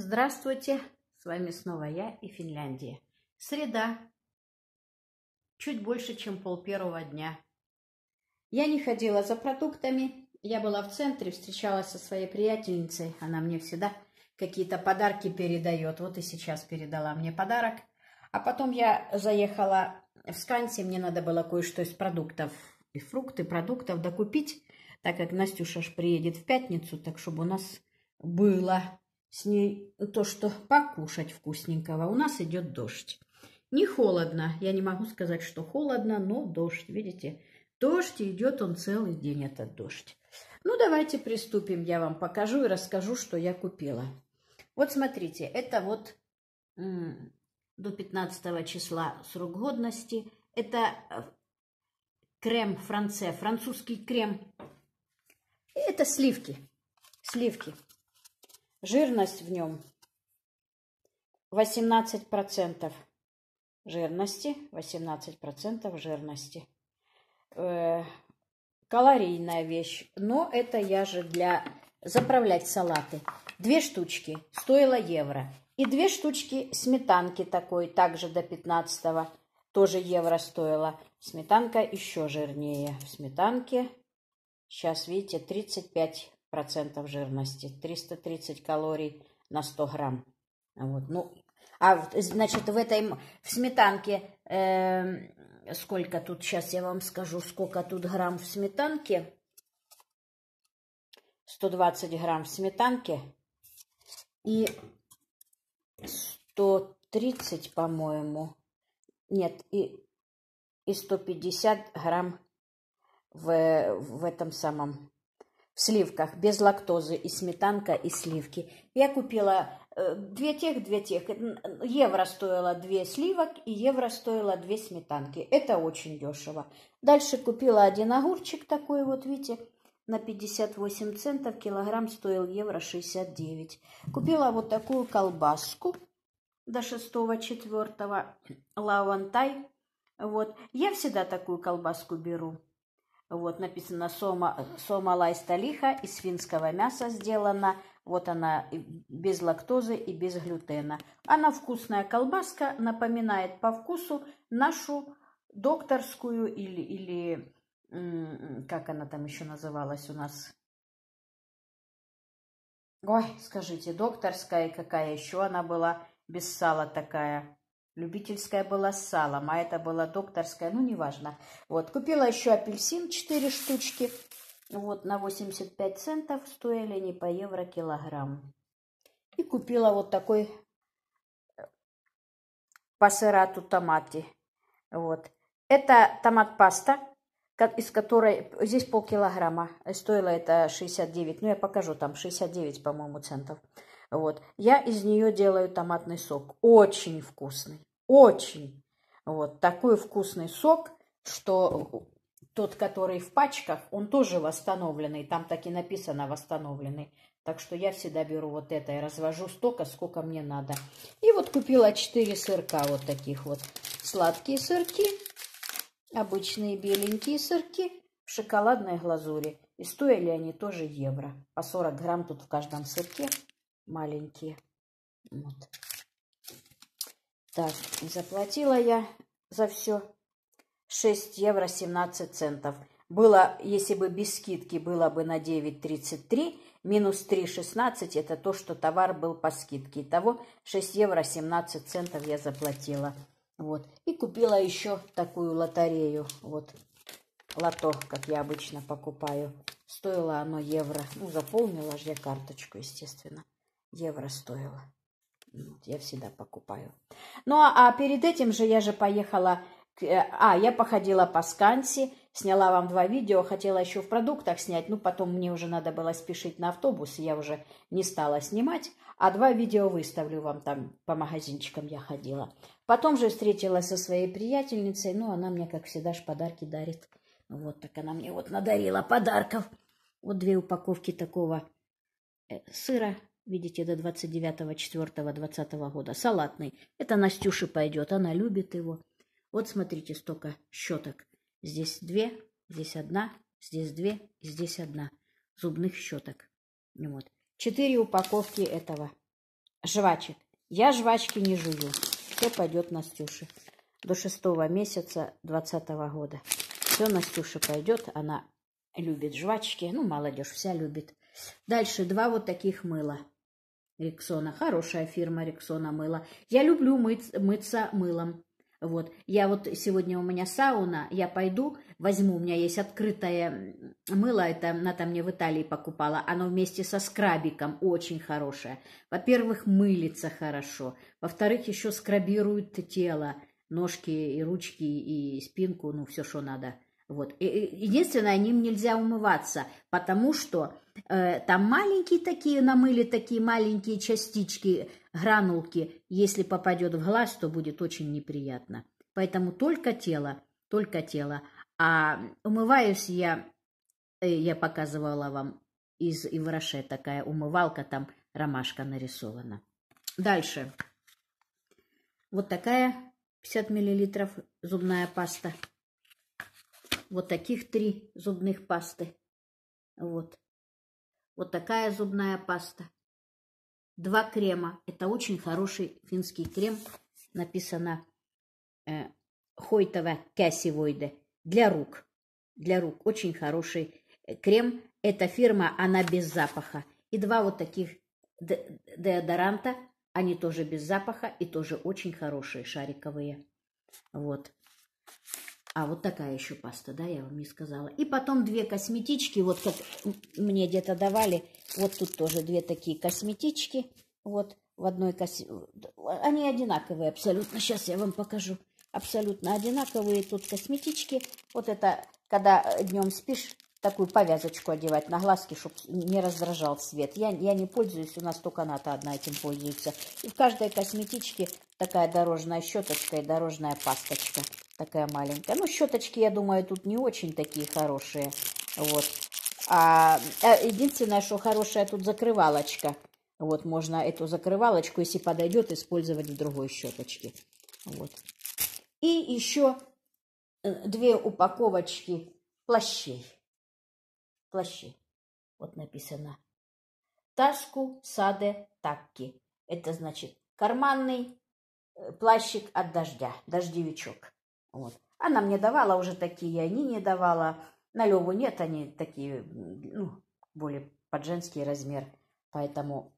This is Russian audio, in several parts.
Здравствуйте! С вами снова я и Финляндия. Среда. Чуть больше, чем пол первого дня. Я не ходила за продуктами. Я была в центре, встречалась со своей приятельницей. Она мне всегда какие-то подарки передает. Вот и сейчас передала мне подарок. А потом я заехала в Сканси, мне надо было кое-что из продуктов и фрукты, продуктов докупить, так как Настюша ж приедет в пятницу, так чтобы у нас было с ней то, что покушать вкусненького. У нас идет дождь. Не холодно, я не могу сказать, что холодно, но дождь, видите? Дождь идет, он целый день этот дождь. Ну, давайте приступим, я вам покажу и расскажу, что я купила. Вот смотрите, это вот до 15 числа срок годности. Это э, крем франце, французский крем. Это сливки, сливки. Жирность в нем 18% жирности, 18% жирности. Э, калорийная вещь, но это я же для заправлять салаты. Две штучки стоило евро. И две штучки сметанки такой, также до 15 тоже евро стоило. Сметанка еще жирнее. В сметанке сейчас, видите, 35 процентов жирности, 330 калорий на 100 грамм. Вот, ну, а значит в этой в сметанке э, сколько тут сейчас я вам скажу, сколько тут грамм в сметанке? 120 грамм в сметанке и 130, по-моему, нет, и, и 150 грамм в, в этом самом в сливках, без лактозы, и сметанка, и сливки. Я купила э, две тех, две тех. Евро стоило две сливок и евро стоило две сметанки. Это очень дешево. Дальше купила один огурчик такой, вот видите, на 58 центов. Килограмм стоил евро 69. Купила вот такую колбаску до 6-4 лавантай. Вот. Я всегда такую колбаску беру. Вот написано сома, сома лайсталиха из финского мяса сделана. Вот она без лактозы и без глютена. Она вкусная колбаска, напоминает по вкусу нашу докторскую или, или как она там еще называлась у нас. Ой, скажите, докторская какая еще она была без сала такая. Любительская была с салом, а это была докторская, ну, неважно. Вот, купила еще апельсин 4 штучки. Вот, на 85 центов стоили не по евро килограмм. И купила вот такой э, по томати, Вот. Это томат-паста, из которой... Здесь полкилограмма. Э, стоило это 69. Ну, я покажу там. 69, по-моему, центов. Вот. Я из нее делаю томатный сок. Очень вкусный. Очень. Вот такой вкусный сок, что тот, который в пачках, он тоже восстановленный. Там так и написано восстановленный. Так что я всегда беру вот это и развожу столько, сколько мне надо. И вот купила 4 сырка вот таких вот. Сладкие сырки, обычные беленькие сырки в шоколадной глазури. И стоили они тоже евро. По 40 грамм тут в каждом сырке маленькие. Вот. Так, заплатила я за все 6 евро 17 центов. Было, если бы без скидки, было бы на 9,33, минус 3,16, это то, что товар был по скидке. Итого 6 евро 17 центов я заплатила. Вот. И купила еще такую лотерею. Вот. Лото, как я обычно покупаю. Стоило оно евро. Ну, заполнила же я карточку, естественно. Евро стоило. Я всегда покупаю. Ну, а, а перед этим же я же поехала... К, э, а, я походила по Сканси, сняла вам два видео, хотела еще в продуктах снять, ну, потом мне уже надо было спешить на автобус, я уже не стала снимать, а два видео выставлю вам там, по магазинчикам я ходила. Потом же встретилась со своей приятельницей, ну, она мне, как всегда, ж подарки дарит. Вот так она мне вот надарила подарков. Вот две упаковки такого э, сыра видите, до 29-го, 4-го, 20 года. Салатный. Это Настюше пойдет, она любит его. Вот смотрите, столько щеток. Здесь две, здесь одна, здесь две, здесь одна. Зубных щеток. Вот. Четыре упаковки этого жвачек. Я жвачки не жую. Все пойдет Настюше. До шестого месяца двадцатого года. Все Настюше пойдет. Она любит жвачки. Ну, молодежь вся любит. Дальше два вот таких мыла. Рексона. Хорошая фирма Рексона мыло. Я люблю мыть, мыться мылом. Вот, я вот сегодня у меня сауна, я пойду, возьму, у меня есть открытое мыло, это она там мне в Италии покупала, оно вместе со скрабиком, очень хорошее. Во-первых, мылится хорошо, во-вторых, еще скрабирует тело, ножки и ручки и спинку, ну, все, что надо. Вот. Единственное, ним нельзя умываться, потому что э, там маленькие такие намыли, такие маленькие частички, гранулки. Если попадет в глаз, то будет очень неприятно. Поэтому только тело, только тело. А умываюсь я, э, я показывала вам из Ивраше такая умывалка, там ромашка нарисована. Дальше. Вот такая 50 миллилитров зубная паста вот таких три зубных пасты. Вот. Вот такая зубная паста. Два крема. Это очень хороший финский крем. Написано э, Хойтова Кясивойде. Для рук. Для рук. Очень хороший э, крем. Эта фирма, она без запаха. И два вот таких де деодоранта. Они тоже без запаха и тоже очень хорошие шариковые. Вот. А вот такая еще паста, да, я вам не сказала. И потом две косметички, вот как мне где-то давали. Вот тут тоже две такие косметички. Вот в одной кос... Они одинаковые абсолютно. Сейчас я вам покажу. Абсолютно одинаковые тут косметички. Вот это, когда днем спишь, такую повязочку одевать на глазки, чтобы не раздражал свет. Я, я не пользуюсь, у нас только она-то одна этим пользуется. И в каждой косметичке такая дорожная щеточка и дорожная пасточка. Такая маленькая. Ну, щеточки, я думаю, тут не очень такие хорошие. Вот. А, э, единственное, что хорошая тут закрывалочка. Вот можно эту закрывалочку, если подойдет, использовать в другой щеточке. Вот. И еще э, две упаковочки плащей. Плащи. Вот написано. Таску саде такки. Это значит карманный э, плащик от дождя, дождевичок. Вот. Она мне давала уже такие, они не давала. На Леву нет, они такие, ну, более под женский размер. Поэтому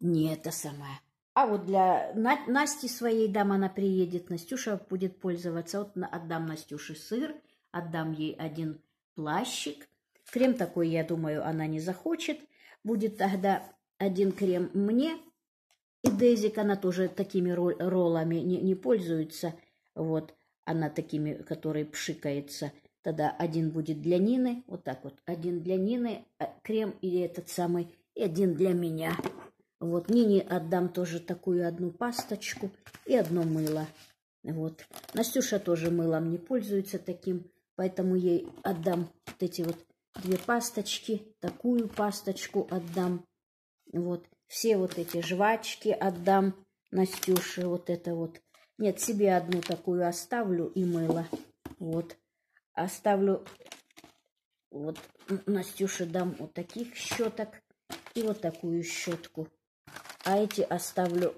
не это самое. А вот для На- Насти своей дам она приедет, Настюша будет пользоваться. Вот отдам Настюше сыр, отдам ей один плащик. Крем такой, я думаю, она не захочет. Будет тогда один крем мне. И Дейзик, она тоже такими роллами не, не пользуется. Вот. Она такими, которые пшикается. Тогда один будет для Нины, вот так вот. Один для Нины, э, крем или этот самый, и один для меня. Вот Нине отдам тоже такую одну пасточку и одно мыло. Вот. Настюша тоже мылом не пользуется таким, поэтому ей отдам вот эти вот две пасточки, такую пасточку отдам. Вот. Все вот эти жвачки отдам Настюше, вот это вот нет, себе одну такую оставлю и мыло. Вот. Оставлю вот Настюше дам вот таких щеток и вот такую щетку. А эти оставлю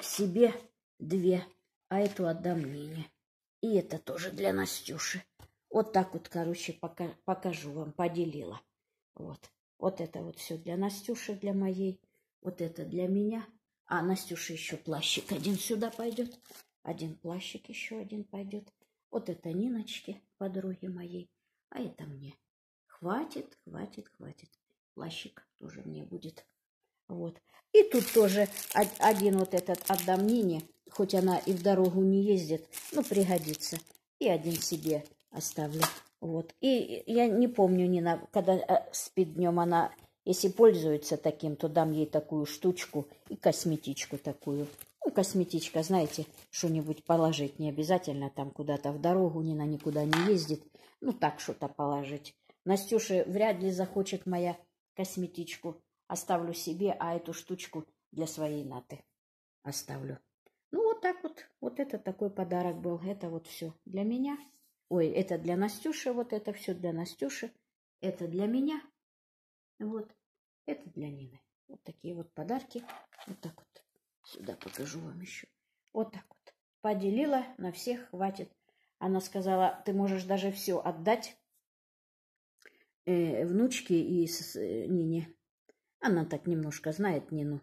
себе две, а эту отдам Нине. И это тоже для Настюши. Вот так вот, короче, пока, покажу вам, поделила. Вот. Вот это вот все для Настюши, для моей. Вот это для меня. А Настюша еще плащик один сюда пойдет. Один плащик еще один пойдет. Вот это Ниночки подруги моей. А это мне. Хватит, хватит, хватит. Плащик тоже мне будет. Вот. И тут тоже один вот этот отдам Нине, хоть она и в дорогу не ездит, но пригодится. И один себе оставлю. Вот. И я не помню, Нина, когда э, спит днем она если пользуется таким, то дам ей такую штучку и косметичку такую. Ну, косметичка, знаете, что-нибудь положить. Не обязательно там куда-то в дорогу, на никуда не ездит. Ну, так что-то положить. Настюша вряд ли захочет моя косметичку. Оставлю себе, а эту штучку для своей Наты оставлю. Ну, вот так вот. Вот это такой подарок был. Это вот все для меня. Ой, это для Настюши, вот это все для Настюши. Это для меня. Вот, это для Нины. Вот такие вот подарки. Вот так вот. Сюда покажу вам еще. Вот так вот. Поделила, на всех хватит. Она сказала, ты можешь даже все отдать э, внучке и с, э, Нине. Она так немножко знает Нину.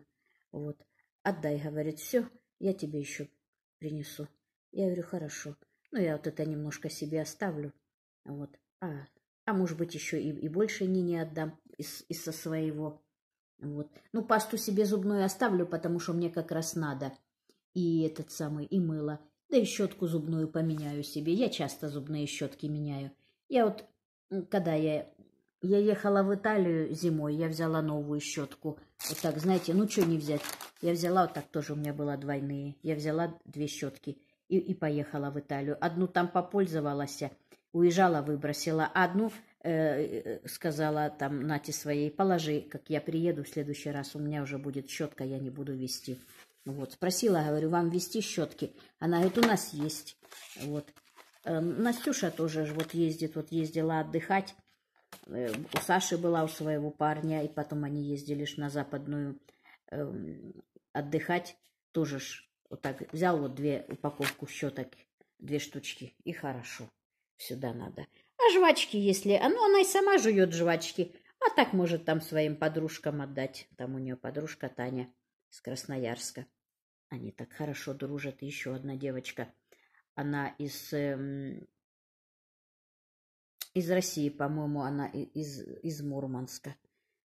Вот. Отдай, говорит, все, я тебе еще принесу. Я говорю, хорошо. Ну, я вот это немножко себе оставлю. Вот. А, а может быть, еще и, и больше Нине отдам из, из со своего. Вот. Ну, пасту себе зубную оставлю, потому что мне как раз надо. И этот самый, и мыло. Да и щетку зубную поменяю себе. Я часто зубные щетки меняю. Я вот, когда я, я ехала в Италию зимой, я взяла новую щетку. Вот так, знаете, ну что не взять? Я взяла, вот так тоже у меня было двойные. Я взяла две щетки и, и поехала в Италию. Одну там попользовалась, уезжала, выбросила. А одну Э, сказала там Нате своей, положи, как я приеду в следующий раз, у меня уже будет щетка, я не буду вести. Вот, спросила, говорю, вам вести щетки? Она говорит, у нас есть. Вот. Э, Настюша тоже вот ездит, вот ездила отдыхать. Э, у Саши была, у своего парня, и потом они ездили на западную эм, отдыхать. Тоже ж вот так взял вот две упаковку щеток, две штучки, и хорошо. Сюда надо. А жвачки, если... Ну, она и сама жует жвачки. А так может там своим подружкам отдать. Там у нее подружка Таня из Красноярска. Они так хорошо дружат. еще одна девочка. Она из... Эм, из России, по-моему, она из, из Мурманска.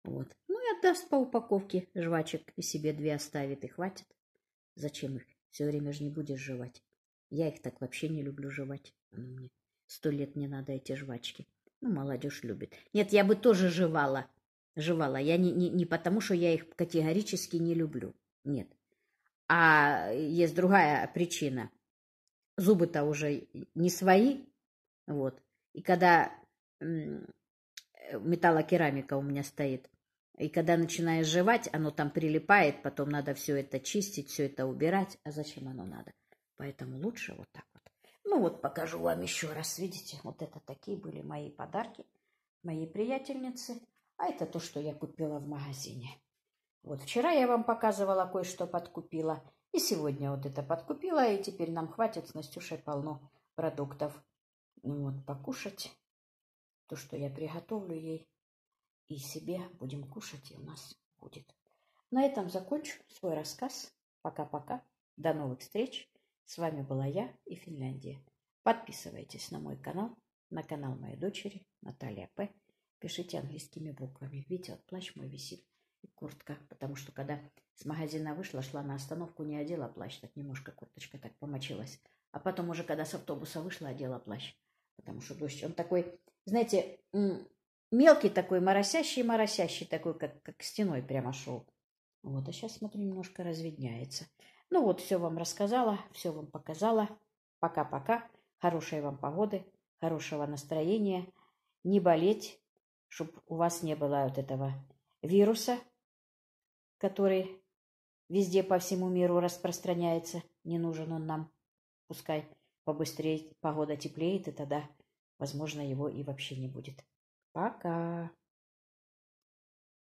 Вот. Ну и отдаст по упаковке жвачек. И себе две оставит. И хватит. Зачем их? Все время же не будешь жевать. Я их так вообще не люблю жевать. Они мне Сто лет не надо эти жвачки. Ну, молодежь любит. Нет, я бы тоже жевала. Жевала. Я не, не, не потому, что я их категорически не люблю. Нет. А есть другая причина. Зубы-то уже не свои. Вот. И когда металлокерамика у меня стоит, и когда начинаешь жевать, оно там прилипает, потом надо все это чистить, все это убирать. А зачем оно надо? Поэтому лучше вот так. Ну вот покажу вам еще раз, видите, вот это такие были мои подарки моей приятельнице, А это то, что я купила в магазине. Вот вчера я вам показывала, кое-что подкупила. И сегодня вот это подкупила, и теперь нам хватит с Настюшей полно продуктов. Ну вот, покушать то, что я приготовлю ей, и себе будем кушать, и у нас будет. На этом закончу свой рассказ. Пока-пока. До новых встреч. С вами была я и Финляндия. Подписывайтесь на мой канал, на канал моей дочери Наталья П. Пишите английскими буквами. Видите, вот плащ мой висит и куртка, потому что когда с магазина вышла, шла на остановку, не одела плащ, так немножко курточка так помочилась. А потом уже, когда с автобуса вышла, одела плащ, потому что дождь, он такой, знаете, мелкий такой, моросящий-моросящий такой, как, как стеной прямо шел. Вот, а сейчас, смотрю, немножко разведняется. Ну вот, все вам рассказала, все вам показала. Пока-пока. Хорошей вам погоды, хорошего настроения. Не болеть, чтобы у вас не было вот этого вируса, который везде по всему миру распространяется. Не нужен он нам. Пускай побыстрее погода теплеет, и тогда, возможно, его и вообще не будет. Пока!